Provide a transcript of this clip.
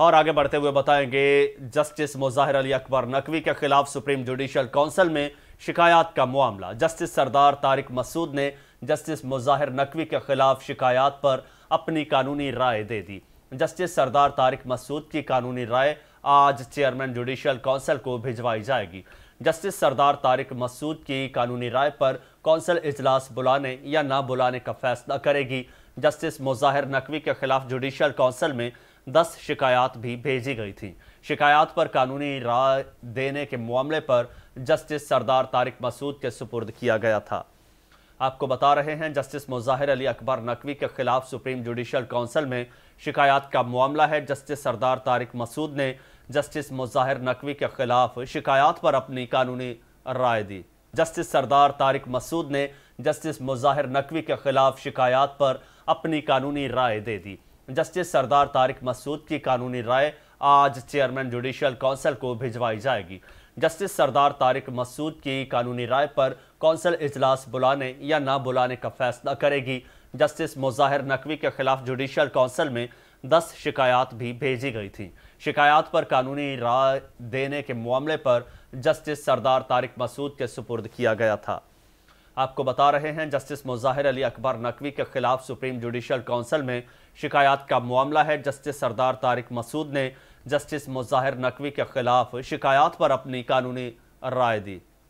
और आगे बढ़ते हुए बताएंगे जस्टिस मुजाहिर अली अकबर नकवी के खिलाफ सुप्रीम जुडिशल काउंसिल में शिकायत का मामला जस्टिस सरदार तारिक मसूद ने जस्टिस मुजाहिर नकवी के खिलाफ शिकायत पर अपनी कानूनी राय दे दी जस्टिस सरदार तारिक मसूद की कानूनी राय आज चेयरमैन जुडिशियल काउंसिल को भिजवाई जाएगी जस्टिस सरदार तारिक मसूद की कानूनी राय पर कौंसल इजलास बुलाने या ना बुलाने का फैसला करेगी जस्टिस मुजाहिर नकवी के खिलाफ जुडिशियल काउंसिल में दस शिकायत भी भेजी गई थी शिकायत पर कानूनी राय देने के मामले पर जस्टिस सरदार तारिक मसूद के सुपुर्द किया गया था आपको बता रहे हैं जस्टिस मुजाहिर अली अकबर नकवी के खिलाफ सुप्रीम जुडिशल काउंसिल में शिकायत का मामला है जस्टिस सरदार तारिक मसूद ने जस्टिस मुजाहिर नकवी के खिलाफ शिकायत पर अपनी कानूनी राय दी जस्टिस सरदार तारिक मसूद ने जस्टिस मुजाहिर नकवी के खिलाफ शिकायत पर अपनी कानूनी राय दे दी जस्टिस सरदार तारिक मसूद की कानूनी राय आज चेयरमैन जुडिशियल काउंसिल को भिजवाई जाएगी जस्टिस सरदार तारिक मसूद की कानूनी राय पर कौंसल इजलास बुलाने या ना बुलाने का फैसला करेगी जस्टिस मुजाहिर नकवी के खिलाफ जुडिशियल काउंसिल में दस शिकायत भी भेजी गई थी शिकायत पर कानूनी राय देने के मामले पर जस्टिस सरदार तारिक मसूद के सुपुर्द किया गया था आपको बता रहे हैं जस्टिस मुजाहिर अली अकबर नकवी के खिलाफ सुप्रीम जुडिशल काउंसिल में शिकायत का मामला है जस्टिस सरदार तारिक मसूद ने जस्टिस मुजाहिर नकवी के खिलाफ शिकायत पर अपनी कानूनी राय दी